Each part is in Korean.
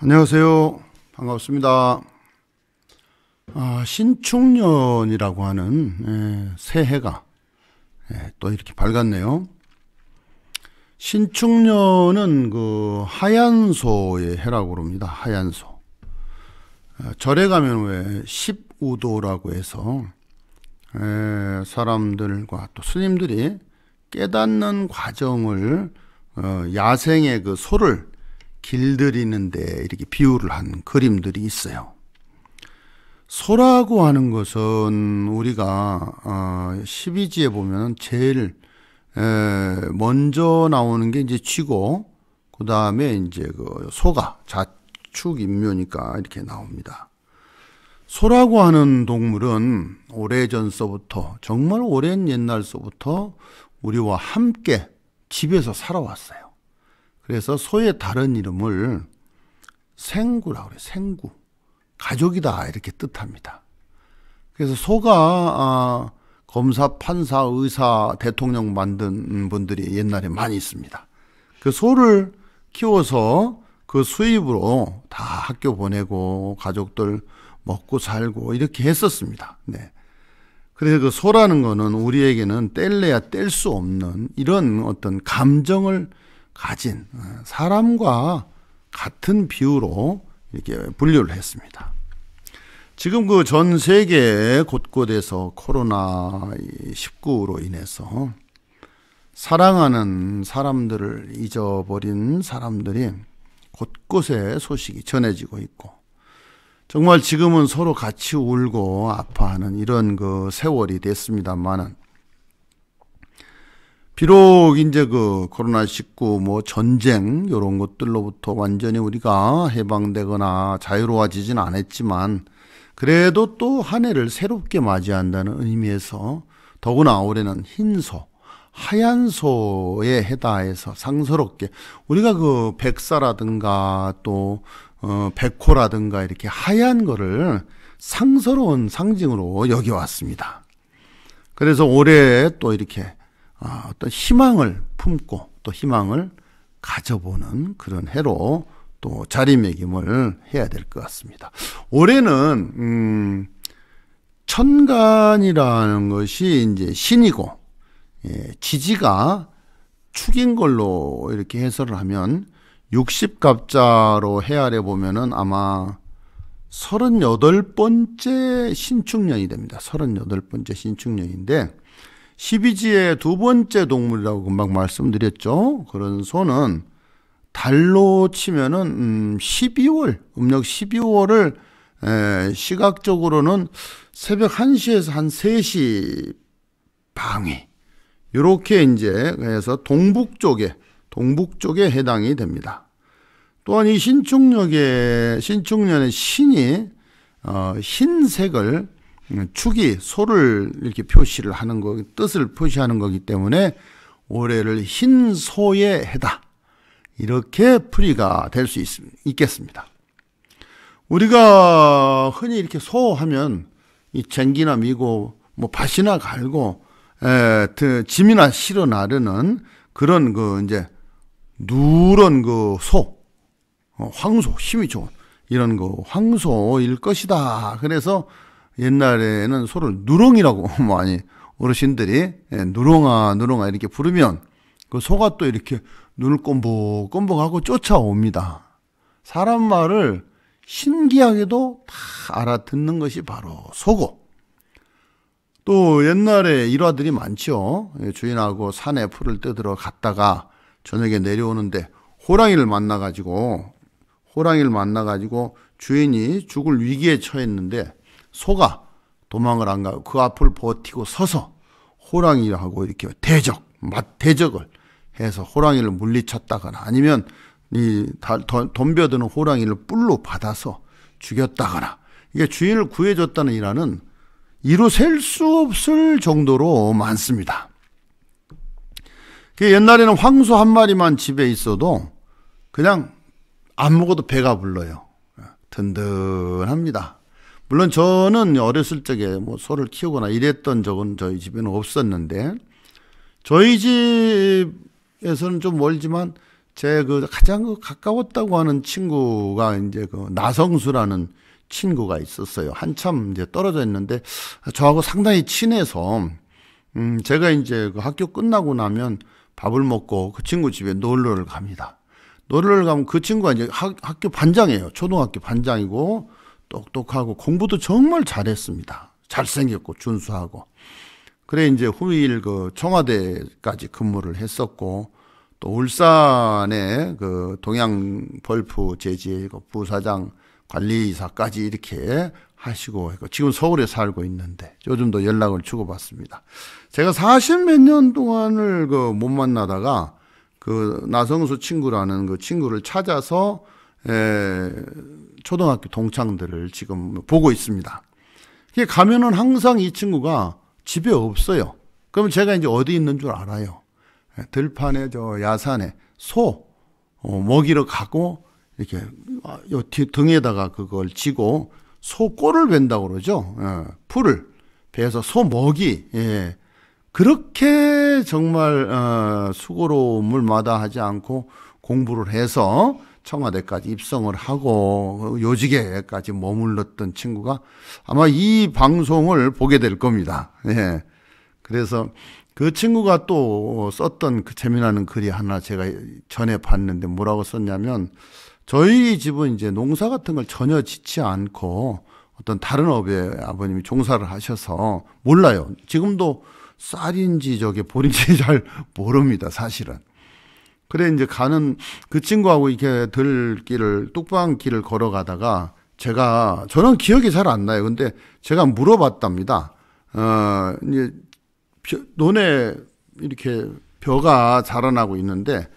안녕하세요. 반갑습니다. 아, 신축년이라고 하는 에, 예, 새해가 에, 예, 또 이렇게 밝았네요. 신축년은 그 하얀소의 해라고 그니다 하얀소. 아, 절에 가면 왜 15도라고 해서 에, 예, 사람들과 또 스님들이 깨닫는 과정을 어, 야생의 그 소를 길들이는데 이렇게 비유를 한 그림들이 있어요. 소라고 하는 것은 우리가 12지에 어, 보면 제일 먼저 나오는 게 이제 쥐고 그 다음에 이제 그 소가 자축 인묘니까 이렇게 나옵니다. 소라고 하는 동물은 오래전서부터 정말 오랜 옛날서부터 우리와 함께 집에서 살아왔어요. 그래서 소의 다른 이름을 생구라고 그래요. 생구. 가족이다. 이렇게 뜻합니다. 그래서 소가, 아, 검사, 판사, 의사, 대통령 만든 분들이 옛날에 많이 있습니다. 그 소를 키워서 그 수입으로 다 학교 보내고 가족들 먹고 살고 이렇게 했었습니다. 네. 그래서 그 소라는 거는 우리에게는 뗄래야 뗄 수 없는 이런 어떤 감정을 가진 어, 사람과 같은 비유로 이렇게 분류를 했습니다. 지금 그 전 세계 곳곳에서 코로나 19로 인해서 사랑하는 사람들을 잊어버린 사람들이 곳곳에 소식이 전해지고 있고 정말 지금은 서로 같이 울고 아파하는 이런 그 세월이 됐습니다만은 비록 이제 그 코로나 19 뭐 전쟁 이런 것들로부터 완전히 우리가 해방되거나 자유로워지진 않았지만 그래도 또 한 해를 새롭게 맞이한다는 의미에서 더구나 올해는 흰소 하얀 소에 해다해서 상서롭게 우리가 그 백사라든가 또 어, 백호라든가 이렇게 하얀 거를 상서로운 상징으로 여기 왔습니다. 그래서 올해 또 이렇게 아, 어떤 희망을 품고 또 희망을 가져보는 그런 해로 또 자리매김을 해야 될 것 같습니다. 올해는 음, 천간이라는 것이 이제 신이고 예, 지지가 축인 걸로 이렇게 해설을 하면 60갑자로 헤아려 보면은 아마 38번째 신축년이 됩니다. 38번째 신축년인데 1 2지의두 번째 동물이라고 금방 말씀드렸죠. 그런 소는 달로 치면은 음 12월 음력 12월을 에, 시각적으로는 새벽 1시에서 한 3시 방위 이렇게 이제 해서 동북 쪽에 동북 쪽에 해당이 됩니다. 또한 이신축력의 신축년의 신이 어, 흰색을 축이 소를 이렇게 표시를 하는 거, 뜻을 표시하는 거기 때문에 올해를 흰 소의 해다. 이렇게 풀이가 될 수 있겠습니다. 우리가 흔히 이렇게 소하면 이 쟁기나 미고 뭐 밭이나 갈고 에, 짐이나 실어 나르는 그런 그 이제 누런 그 소, 어, 황소 힘이 좋은 이런 그 황소일 것이다. 그래서 옛날에는 소를 누렁이라고 많이 어르신들이 예, 누렁아 누렁아 이렇게 부르면 그 소가 또 이렇게 눈을 꼼벅꼼벅하고 쫓아옵니다. 사람 말을 신기하게도 다 알아듣는 것이 바로 소고. 또 옛날에 일화들이 많죠. 예, 주인하고 산에 풀을 뜯으러 갔다가 저녁에 내려오는데 호랑이를 만나가지고 호랑이를 만나가지고 주인이 죽을 위기에 처했는데 소가 도망을 안 가고 그 앞을 버티고 서서 호랑이하고 이렇게 대적, 맞대적을 해서 호랑이를 물리쳤다거나 아니면 이 덤벼드는 호랑이를 뿔로 받아서 죽였다거나 이게 주인을 구해줬다는 일화는 이루 셀 수 없을 정도로 많습니다. 그 옛날에는 황소 한 마리만 집에 있어도 그냥 안 먹어도 배가 불러요. 든든합니다. 물론 저는 어렸을 적에 뭐 소를 키우거나 이랬던 적은 저희 집에는 없었는데 저희 집에서는 좀 멀지만 제 그 가장 그 가까웠다고 하는 친구가 이제 그 나성수라는 친구가 있었어요. 한참 이제 떨어져 있는데 저하고 상당히 친해서 음 제가 이제 그 학교 끝나고 나면 밥을 먹고 그 친구 집에 놀러를 갑니다. 놀러를 가면 그 친구가 이제 학, 학교 반장이에요. 초등학교 반장이고 똑똑하고 공부도 정말 잘했습니다. 잘생겼고 준수하고. 그래 이제 후일 그 청와대까지 근무를 했었고 또울산에그 동양 벌프 재지 부사장 관리사까지 이 이렇게 하시고 지금 서울에 살고 있는데 요즘도 연락을 주고받습니다. 제가 사실 몇년 동안을 그 못 만나다가 그 나성수 친구라는 그 친구를 찾아서 에, 예, 초등학교 동창들을 지금 보고 있습니다. 가면은 항상 이 친구가 집에 없어요. 그럼 제가 이제 어디 있는 줄 알아요. 예, 들판에 저 야산에 소 어, 먹이러 가고 이렇게 아, 요 등에다가 그걸 지고 소 꼬를 벤다고 그러죠. 예, 풀을 배에서 소 먹이 예. 그렇게 정말 어, 수고로움을 마다하지 않고 공부를 해서 청와대까지 입성을 하고 요직에까지 머물렀던 친구가 아마 이 방송을 보게 될 겁니다. 예. 그래서 그 친구가 또 썼던 그 재미나는 글이 하나 제가 전에 봤는데 뭐라고 썼냐면 저희 집은 이제 농사 같은 걸 전혀 짓지 않고 어떤 다른 업에 아버님이 종사를 하셔서 몰라요. 지금도 쌀인지 저게 볼인지 잘 모릅니다, 사실은. 그래 이제 가는 그 친구하고 이렇게 들길을 뚝방 길을 걸어가다가 제가 저는 기억이 잘 안 나요. 근데 제가 물어봤답니다. 어 이제 벼, 논에 이렇게 벼가 자라나고 있는데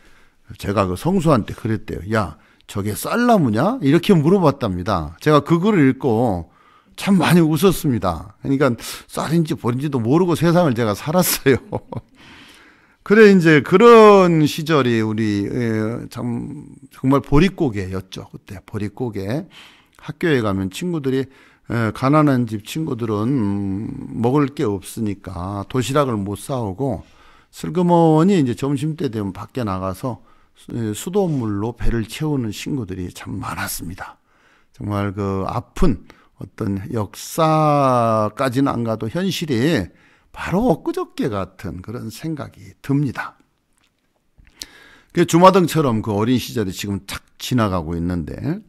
제가 그 성수한테 그랬대요. 야 저게 쌀나무냐? 이렇게 물어봤답니다. 제가 그 글을 읽고 참 많이 웃었습니다. 그러니까 쌀인지 벌인지도 모르고 세상을 제가 살았어요. 그래 이제 그런 시절이 우리 예, 참 정말 보릿고개였죠 그때 보릿고개 학교에 가면 친구들이 예, 가난한 집 친구들은 음, 먹을 게 없으니까 도시락을 못 싸오고 슬그머니 이제 점심 때 되면 밖에 나가서 예, 수돗물로 배를 채우는 친구들이 참 많았습니다. 정말 그 아픈 어떤 역사까지는 안 가도 현실이 바로 엊그저께 같은 그런 생각이 듭니다. 그 주마등처럼 그 어린 시절이 지금 탁 지나가고 있는데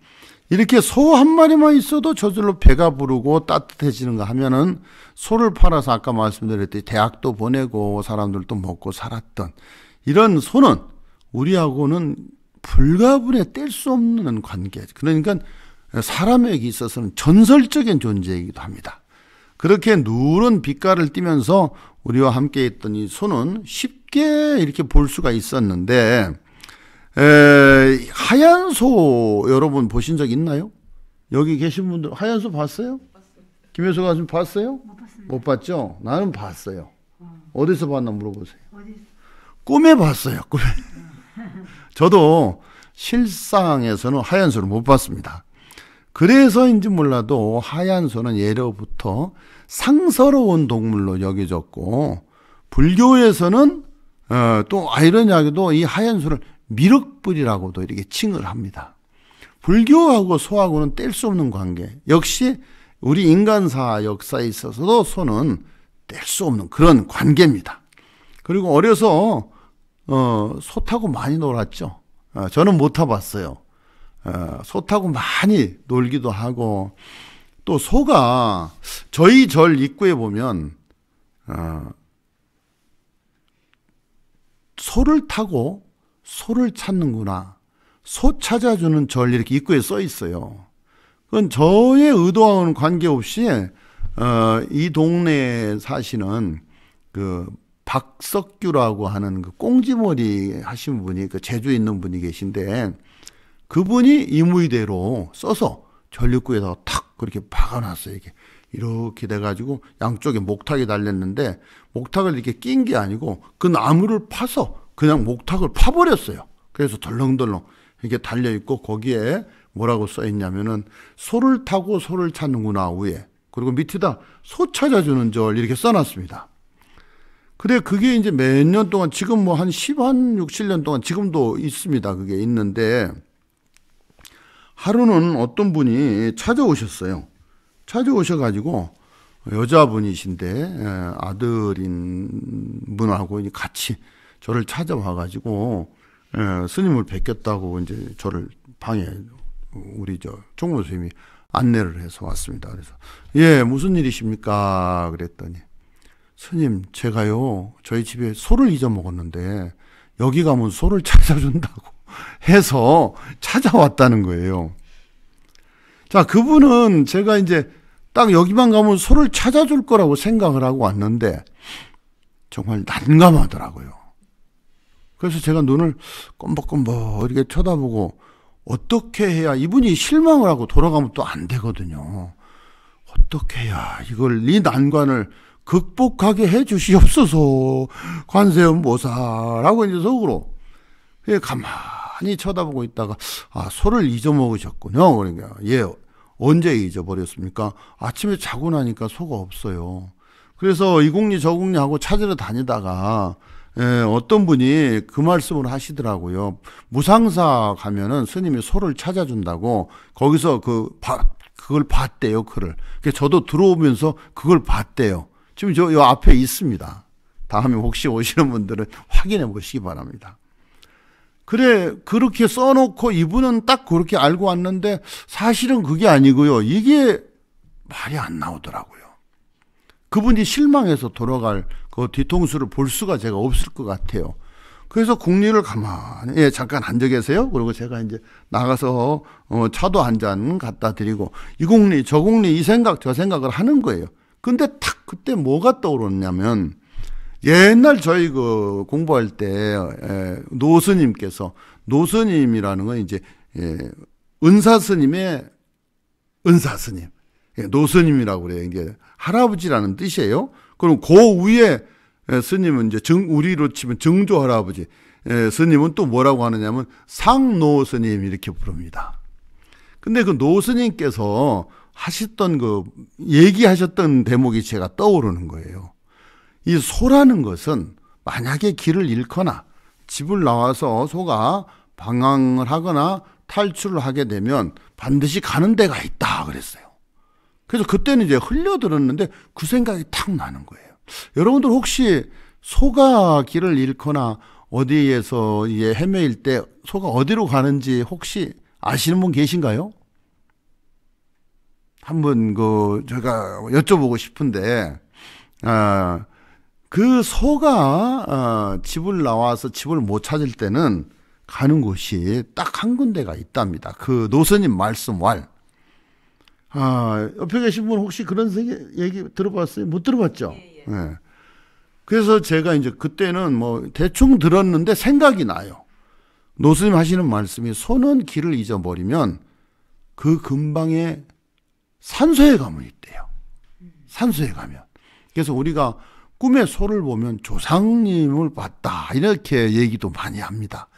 이렇게 소 한 마리만 있어도 저절로 배가 부르고 따뜻해지는가 하면은 소를 팔아서 아까 말씀드렸듯이 대학도 보내고 사람들도 먹고 살았던 이런 소는 우리하고는 불가분에 뗄수 없는 관계. 그러니까 사람에게 있어서는 전설적인 존재이기도 합니다. 그렇게 누른 빛깔을 띠면서 우리와 함께 있던 이 손은 쉽게 이렇게 볼 수가 있었는데 에, 하얀 소 여러분 보신 적 있나요? 여기 계신 분들 하얀 소 봤어요? 김효수 가수 봤어요? 못, 못 봤죠? 나는 봤어요. 어. 디서 봤나 물어보세요. 어디서? 꿈에 봤어요. 꿈에. 어. 저도 실상에서는 하얀 소를 못 봤습니다. 그래서인지 몰라도 하얀 소는 예로부터 상서로운 동물로 여겨졌고 불교에서는 어, 또 아이러니하게도 이 하얀 소를 미륵불이라고도 이렇게 칭을 합니다. 불교하고 소하고는 뗄 수 없는 관계. 역시 우리 인간사 역사에 있어서도 소는 뗄 수 없는 그런 관계입니다. 그리고 어려서 어, 소 타고 많이 놀았죠. 어, 저는 못 타봤어요. 어, 소 타고 많이 놀기도 하고 또 소가 저희 절 입구에 보면 어, 소를 타고 소를 찾는구나. 소 찾아주는 절 이렇게 입구에 써 있어요. 그건 저의 의도와는 관계없이 어, 이 동네에 사시는 그 박석규라고 하는 그 꽁지머리 하신 분이 그 제주에 있는 분이 계신데 그분이 임의대로 써서 전력구에다탁 그렇게 박아놨어요. 이게 이렇게 돼가지고 양쪽에 목탁이 달렸는데 목탁을 이렇게 낀 게 아니고 그 나무를 파서 그냥 목탁을 파버렸어요. 그래서 덜렁덜렁 이렇게 달려 있고 거기에 뭐라고 써 있냐면은 소를 타고 소를 찾는구나 우에 그리고 밑에다 소 찾아주는 절 이렇게 써놨습니다. 근데 그게 이제 몇 년 동안 지금 뭐 한 10, 한 6, 7년 동안 지금도 있습니다. 그게 있는데 하루는 어떤 분이 찾아오셨어요. 찾아오셔가지고 여자분이신데 예, 아들인 분하고 같이 저를 찾아와가지고 예, 스님을 뵙겠다고 이제 저를 방에 우리 저 총무 선생님이 안내를 해서 왔습니다. 그래서 예 무슨 일이십니까? 그랬더니 스님 제가요 저희 집에 소를 잊어먹었는데 여기 가면 소를 찾아준다고 해서 찾아왔다는 거예요. 자, 그분은 제가 이제 딱 여기만 가면 소를 찾아줄 거라고 생각을 하고 왔는데 정말 난감하더라고요. 그래서 제가 눈을 껌벅껌벅 이렇게 쳐다보고 어떻게 해야 이분이 실망을 하고 돌아가면 또 안 되거든요. 어떻게 해야 이걸 이 난관을 극복하게 해 주시옵소서 관세음보살하고 이제 속으로 가만 가만히 쳐다보고 있다가 아 소를 잊어먹으셨군요. 그러니까 예 언제 잊어버렸습니까? 아침에 자고 나니까 소가 없어요. 그래서 이공리 저공리 하고 찾으러 다니다가 예, 어떤 분이 그 말씀을 하시더라고요. 무상사 가면은 스님이 소를 찾아준다고 거기서 그 바, 그걸 봤대요, 그를. 저도 들어오면서 그걸 봤대요. 지금 저요 앞에 있습니다. 다음에 혹시 오시는 분들은 확인해 보시기 바랍니다. 그래 그렇게 써놓고 이분은 딱 그렇게 알고 왔는데 사실은 그게 아니고요. 이게 말이 안 나오더라고요. 그분이 실망해서 돌아갈 그 뒤통수를 볼 수가 제가 없을 것 같아요. 그래서 국리를 가만히 예, 잠깐 앉아 계세요. 그리고 제가 이제 나가서 어, 차도 한 잔 갖다 드리고 이 국리 저 국리 이 생각 저 생각을 하는 거예요. 근데 탁 그때 뭐가 떠오르냐면 옛날 저희 그 공부할 때 예, 노스님께서 노스님이라는 건 이제 예, 은사 스님의 은사 스님 예, 노스님이라고 그래요. 이게 할아버지라는 뜻이에요. 그럼 그 위에 스님은 이제 정, 우리로 치면 정조 할아버지. 스님은 또 뭐라고 하느냐면 상노 스님 이렇게 부릅니다. 근데 그 노스님께서 하셨던 그 얘기하셨던 대목이 제가 떠오르는 거예요. 이 소라는 것은 만약에 길을 잃거나 집을 나와서 소가 방황을 하거나 탈출을 하게 되면 반드시 가는 데가 있다 그랬어요. 그래서 그때는 이제 흘려들었는데 그 생각이 탁 나는 거예요. 여러분들 혹시 소가 길을 잃거나 어디에서 이제 헤매일 때 소가 어디로 가는지 혹시 아시는 분 계신가요? 한번 그 제가 여쭤보고 싶은데 아그 소가 어, 집을 나와서 집을 못 찾을 때는 가는 곳이 딱 한 군데가 있답니다. 그 노선님 말씀왈. 아, 옆에 계신 분 혹시 그런 얘기 들어봤어요? 못 들어봤죠? 예, 예. 예. 그래서 제가 이제 그때는 뭐 대충 들었는데 생각이 나요. 노스님 하시는 말씀이 소는 길을 잊어버리면 그 근방에 산소에 가면 있대요. 음. 산소에 가면. 그래서 우리가 꿈의 소를 보면 조상님을 봤다. 이렇게 얘기도 많이 합니다.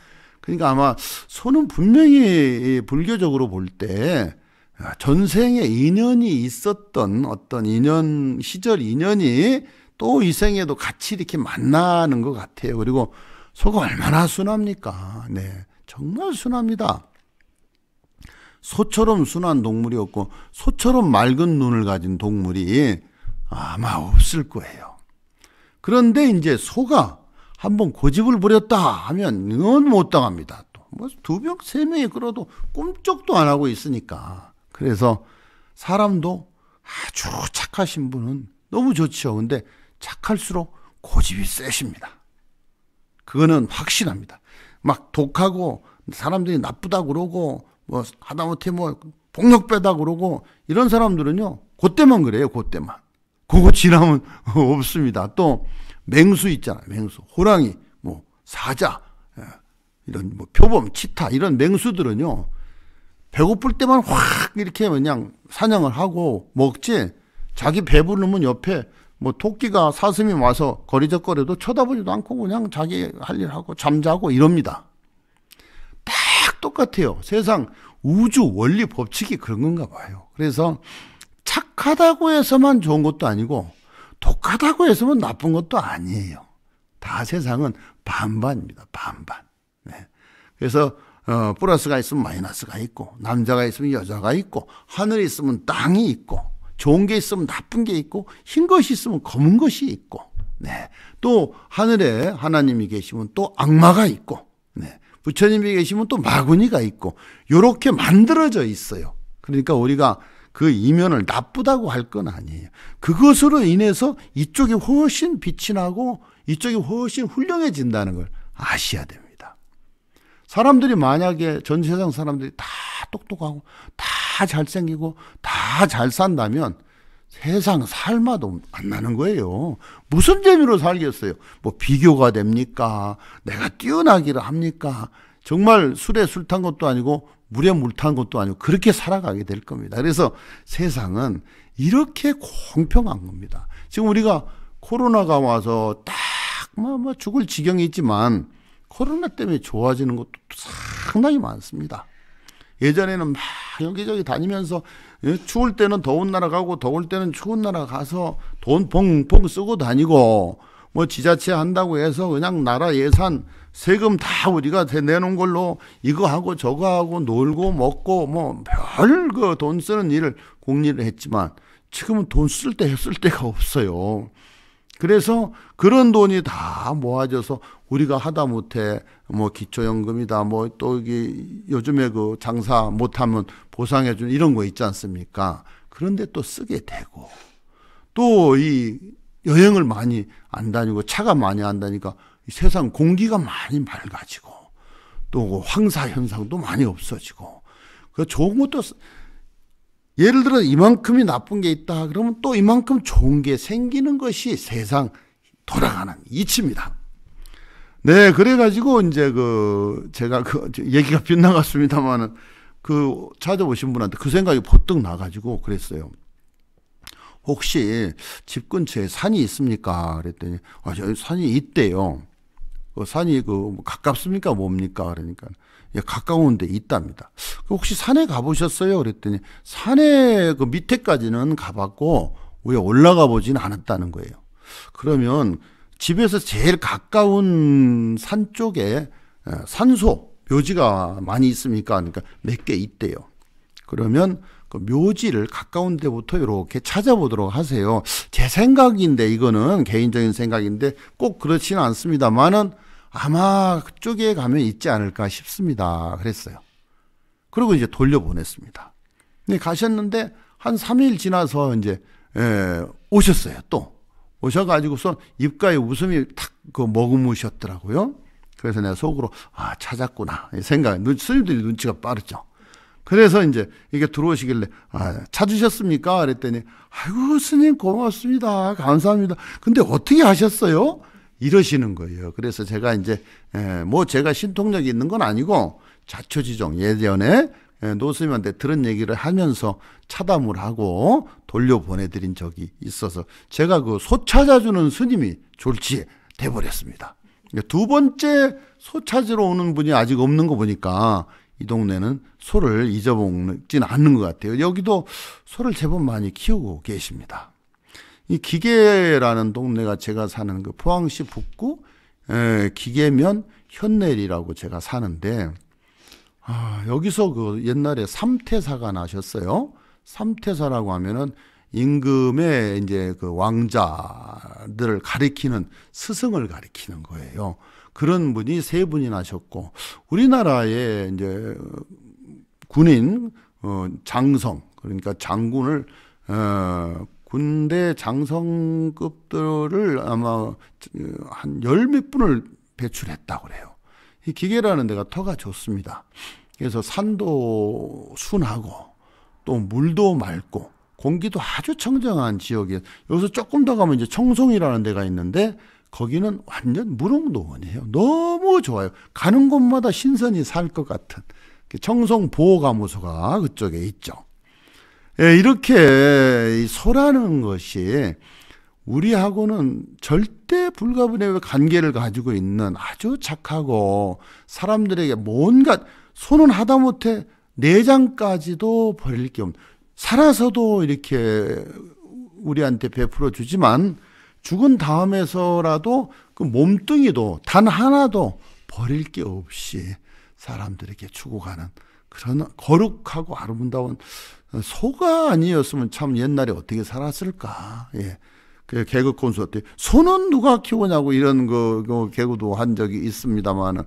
그러니까 아마 소는 분명히 불교적으로 볼때 아, 전생에 인연이 있었던 어떤 인연, 시절 인연이 또 이 생에도 같이 이렇게 만나는 것 같아요. 그리고 소가 얼마나 순합니까? 네. 정말 순합니다. 소처럼 순한 동물이 없고 소처럼 맑은 눈을 가진 동물이 아마 없을 거예요. 그런데 이제 소가 한 번 고집을 부렸다 하면 이못 당합니다. 또두 뭐 명, 세 명이 끌어도 꿈쩍도 안 하고 있으니까. 그래서 사람도 아주 착하신 분은 너무 좋죠. 근데 착할수록 고집이 세십니다. 그거는 확실합니다. 막 독하고 사람들이 나쁘다 그러고 뭐 하다못해 뭐 폭력 빼다 그러고 이런 사람들은요. 그때만 그래요. 그때만. 그거 지나면 없습니다. 또 맹수 있잖아요. 맹수. 호랑이, 뭐 사자, 예, 이런 뭐 표범, 치타 이런 맹수들은요. 배고플 때만 확 이렇게 그냥 사냥을 하고 먹지 자기 배부르면 옆에 뭐 토끼가 사슴이 와서 거리적거려도 쳐다보지도 않고 그냥 자기 할일 하고 잠자고 이럽니다. 딱 똑같아요. 세상 우주 원리 법칙이 그런 건가 봐요. 그래서 착하다고 해서만 좋은 것도 아니고 독하다고 해서만 나쁜 것도 아니에요. 다 세상은 반반입니다. 반반. 네. 그래서 어, 플러스가 있으면 마이너스가 있고 남자가 있으면 여자가 있고 하늘이 있으면 땅이 있고 좋은 게 있으면 나쁜 게 있고 흰 것이 있으면 검은 것이 있고 네. 또 하늘에 하나님이 계시면 또 악마가 있고 네. 부처님이 계시면 또 마구니가 있고 요렇게 만들어져 있어요. 그러니까 우리가 그 이면을 나쁘다고 할 건 아니에요. 그것으로 인해서 이쪽이 훨씬 빛이 나고 이쪽이 훨씬 훌륭해진다는 걸 아셔야 됩니다. 사람들이 만약에 전 세상 사람들이 다 똑똑하고 다 잘생기고 다 잘 산다면 세상 삶아도 안 나는 거예요. 무슨 재미로 살겠어요? 뭐 비교가 됩니까? 내가 뛰어나기를 합니까? 정말 술에 술 탄 것도 아니고 물에 물탄 것도 아니고 그렇게 살아가게 될 겁니다. 그래서 세상은 이렇게 공평한 겁니다. 지금 우리가 코로나가 와서 딱뭐 뭐 죽을 지경이 있지만 코로나 때문에 좋아지는 것도 상당히 많습니다. 예전에는 막 여기저기 다니면서 예, 추울 때는 더운 나라 가고 더울 때는 추운 나라 가서 돈 펑펑 쓰고 다니고 뭐 지자체 한다고 해서 그냥 나라 예산 세금 다 우리가 내놓은 걸로 이거 하고 저거 하고 놀고 먹고 뭐 별 그 돈 쓰는 일을 공리를 했지만 지금은 돈 쓸 때 했을 데가 없어요. 그래서 그런 돈이 다 모아져서 우리가 하다못해 뭐 기초연금이다 뭐 또 이게 요즘에 그 장사 못하면 보상해주는 이런 거 있지 않습니까? 그런데 또 쓰게 되고 또 이 여행을 많이 안 다니고 차가 많이 안 다니까 세상 공기가 많이 맑아지고 또 그 황사 현상도 많이 없어지고 그 좋은 것도 예를 들어 이만큼이 나쁜 게 있다 그러면 또 이만큼 좋은 게 생기는 것이 세상 돌아가는 이치입니다. 네, 그래가지고 이제 그 제가 그 얘기가 빗나갔습니다만은 그찾아보신 분한테 그 생각이 버뜩 나가지고 그랬어요. 혹시 집 근처에 산이 있습니까? 그랬더니 아, 저 산이 있대요. 그 산이 그 가깝습니까 뭡니까 그러니까 예, 가까운데 있답니다. 그 혹시 산에 가보셨어요? 그랬더니 산에 그 밑에까지는 가봤고 위에 올라가 보진 않았다는 거예요. 그러면 집에서 제일 가까운 산 쪽에 예, 산소 묘지가 많이 있습니까? 그러니까 몇 개 있대요. 그러면 그 묘지를 가까운 데부터 이렇게 찾아보도록 하세요. 제 생각인데 이거는 개인적인 생각인데 꼭 그렇지는 않습니다만은 아마 그쪽에 가면 있지 않을까 싶습니다. 그랬어요. 그리고 이제 돌려보냈습니다. 근데 네, 가셨는데 한 3일 지나서 이제 에, 예, 오셨어요. 또 오셔가지고서 입가에 웃음이 탁그 머금으셨더라고요. 그래서 내가 속으로 아 찾았구나 생각. 스님들이 눈치가 빠르죠. 그래서 이제 이게 들어오시길래 아, 찾으셨습니까? 그랬더니 아이고 스님 고맙습니다. 감사합니다. 근데 어떻게 하셨어요? 이러시는 거예요. 그래서 제가 이제 예, 뭐 제가 신통력이 있는 건 아니고 자초지종 예전에 예, 노스님한테 들은 얘기를 하면서 차담을 하고 돌려보내드린 적이 있어서 제가 그 소 찾아주는 스님이 졸지 돼버렸습니다. 두 번째 소 찾으러 오는 분이 아직 없는 거 보니까 이 동네는 소를 잊어먹진 않는 것 같아요. 여기도 소를 제법 많이 키우고 계십니다. 이 기계라는 동네가 제가 사는 그 포항시 북구 에, 기계면 현내리라고 제가 사는데 아, 여기서 그 옛날에 삼태사가 나셨어요. 삼태사라고 하면은 임금의 이제 그 왕자들을 가리키는 스승을 가리키는 거예요. 그런 분이 세 분이 나셨고 우리나라의 이제 군인 어, 장성 그러니까 장군을 어, 군대 장성급들을 아마 한 열 몇 분을 배출했다고 그래요. 이 기계라는 데가 터가 좋습니다. 그래서 산도 순하고 또 물도 맑고 공기도 아주 청정한 지역에 여기서 조금 더 가면 이제 청송이라는 데가 있는데 거기는 완전 무릉도원이에요. 너무 좋아요. 가는 곳마다 신선이 살것 같은 그 청송 보호감호소가 그쪽에 있죠. 예, 이렇게 소라는 것이 우리하고는 절대 불가분의 관계를 가지고 있는 아주 착하고 사람들에게 뭔가 손은 하다못해 내장까지도 버릴 겸 살아서도 이렇게 우리한테 베풀어 주지만 죽은 다음에서라도 그 몸뚱이도 단 하나도 버릴 게 없이 사람들에게 주고 가는 그러 거룩하고 아름다운 소가 아니었으면 참 옛날에 어떻게 살았을까. 예. 그 개그 콘서트 소는 누가 키우냐고 이런 그, 그 개그도 한 적이 있습니다만은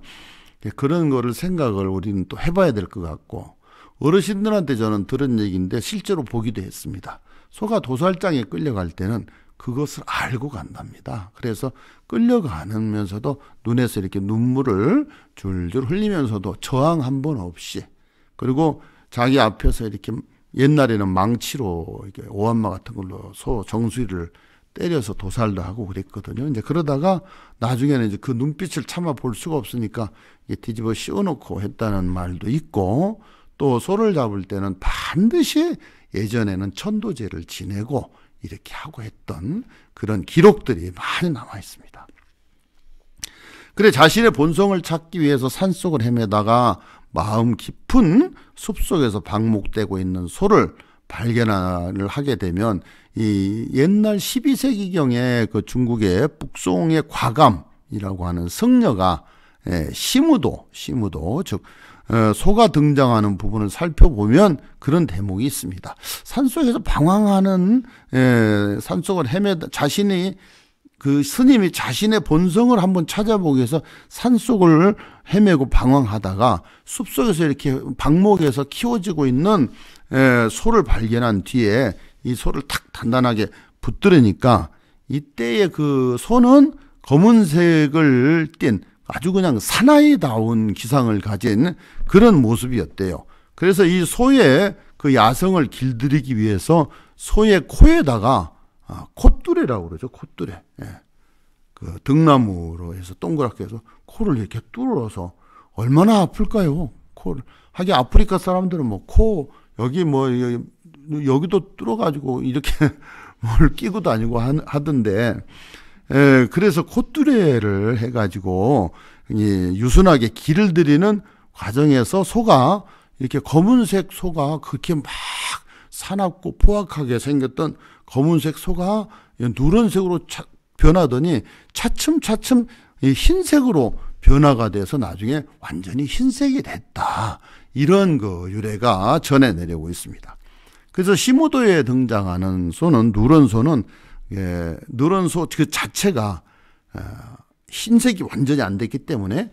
예, 그런 거를 생각을 우리는 또 해봐야 될 것 같고 어르신들한테 저는 들은 얘기인데 실제로 보기도 했습니다. 소가 도살장에 끌려갈 때는 그것을 알고 간답니다. 그래서 끌려가면서도 눈에서 이렇게 눈물을 줄줄 흘리면서도 저항 한 번 없이 그리고 자기 앞에서 이렇게 옛날에는 망치로 이게 오한마 같은 걸로 소 정수리를 때려서 도살도 하고 그랬거든요. 이제 그러다가 나중에는 이제 그 눈빛을 참아 볼 수가 없으니까 뒤집어 씌워놓고 했다는 말도 있고 또 소를 잡을 때는 반드시 예전에는 천도제를 지내고 이렇게 하고 했던 그런 기록들이 많이 남아 있습니다. 그래 자신의 본성을 찾기 위해서 산속을 헤매다가 마음 깊은 숲속에서 방목되고 있는 소를 발견을 하게 되면 이 옛날 12세기경에 그 중국의 북송의 과감이라고 하는 승녀가 예, 시무도, 시무도, 즉, 어, 소가 등장하는 부분을 살펴보면 그런 대목이 있습니다. 산속에서 방황하는, 예, 산속을 헤매, 자신이 그 스님이 자신의 본성을 한번 찾아보기 위해서 산속을 헤매고 방황하다가 숲속에서 이렇게 방목에서 키워지고 있는 에, 예, 소를 발견한 뒤에 이 소를 탁 단단하게 붙들으니까 이때의 그 소는 검은색을 띤 아주 그냥 사나이다운 기상을 가진 그런 모습이었대요. 그래서 이 소의 그 야성을 길들이기 위해서 소의 코에다가 아, 콧 코뚜레라고 그러죠. 콧뚜레. 예. 그 등나무로 해서 동그랗게 해서 코를 이렇게 뚫어서 얼마나 아플까요? 코를. 하긴 아프리카 사람들은 뭐 코 여기 뭐 여기도 뚫어가지고 이렇게 뭘 끼고 다니고 하던데 하 예, 그래서 코뚜레를 해가지고 이 유순하게 길을 들이는 과정에서 소가 이렇게 검은색 소가 그렇게 막 사납고 포악하게 생겼던 검은색 소가 누런색으로 차, 변하더니 차츰차츰 이 흰색으로 변화가 돼서 나중에 완전히 흰색이 됐다. 이런 그 유래가 전해 내려오고 있습니다. 그래서 시모도에 등장하는 소는 누런 소는 예, 누런 소그 자체가 어, 흰색이 완전히 안 됐기 때문에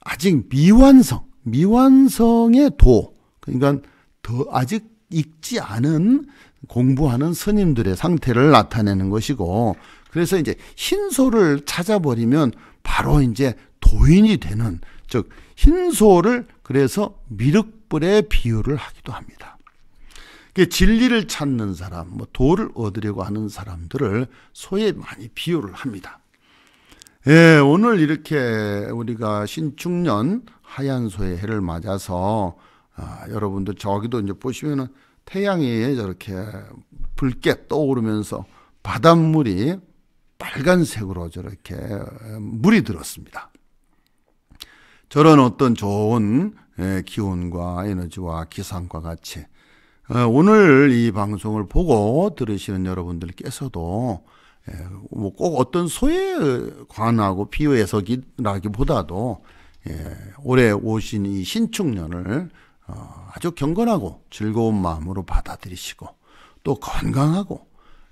아직 미완성, 미완성의 도 그러니까 더 아직 익지 않은 공부하는 스님들의 상태를 나타내는 것이고 그래서 이제 흰소를 찾아버리면 바로 이제 도인이 되는 즉 흰소를 그래서 미륵불에 비유를 하기도 합니다. 그 진리를 찾는 사람, 뭐 도를 얻으려고 하는 사람들을 소에 많이 비유를 합니다. 예, 오늘 이렇게 우리가 신축년 하얀 소의 해를 맞아서 아, 여러분들 저기도 이제 보시면은 태양이 저렇게 붉게 떠오르면서 바닷물이 빨간색으로 저렇게 물이 들었습니다. 저런 어떤 좋은 예, 기온과 에너지와 기상과 같이 어, 오늘 이 방송을 보고 들으시는 여러분들께서도 예, 뭐 꼭 어떤 소에 관하고 비유해석이라기보다도 예, 올해 오신 이 신축년을 어, 아주 경건하고 즐거운 마음으로 받아들이시고 또 건강하고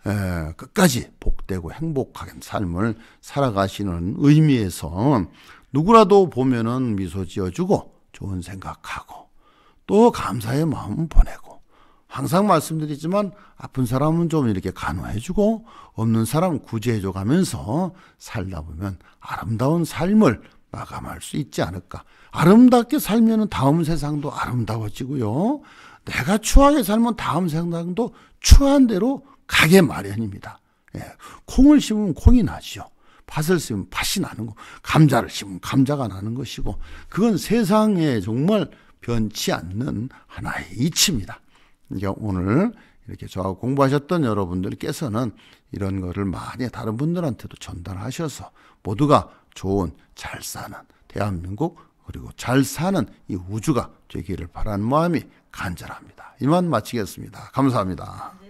에, 예, 끝까지 복되고 행복한 삶을 살아가시는 의미에서 누구라도 보면은 미소 지어주고 좋은 생각하고 또 감사의 마음 보내고 항상 말씀드리지만 아픈 사람은 좀 이렇게 간호해주고 없는 사람 구제해줘 가면서 살다 보면 아름다운 삶을 마감할 수 있지 않을까. 아름답게 살면 다음 세상도 아름다워지고요. 내가 추하게 살면 다음 세상도 추한 대로 가게 마련입니다. 예. 콩을 심으면 콩이 나죠. 팥을 심으면 팥이 나는 거, 감자를 심으면 감자가 나는 것이고, 그건 세상에 정말 변치 않는 하나의 이치입니다. 그러니까 오늘 이렇게 저하고 공부하셨던 여러분들께서는 이런 거를 많이 다른 분들한테도 전달하셔서 모두가 좋은 잘 사는 대한민국 그리고 잘 사는 이 우주가 되기를 바라는 마음이 간절합니다. 이만 마치겠습니다. 감사합니다. 네.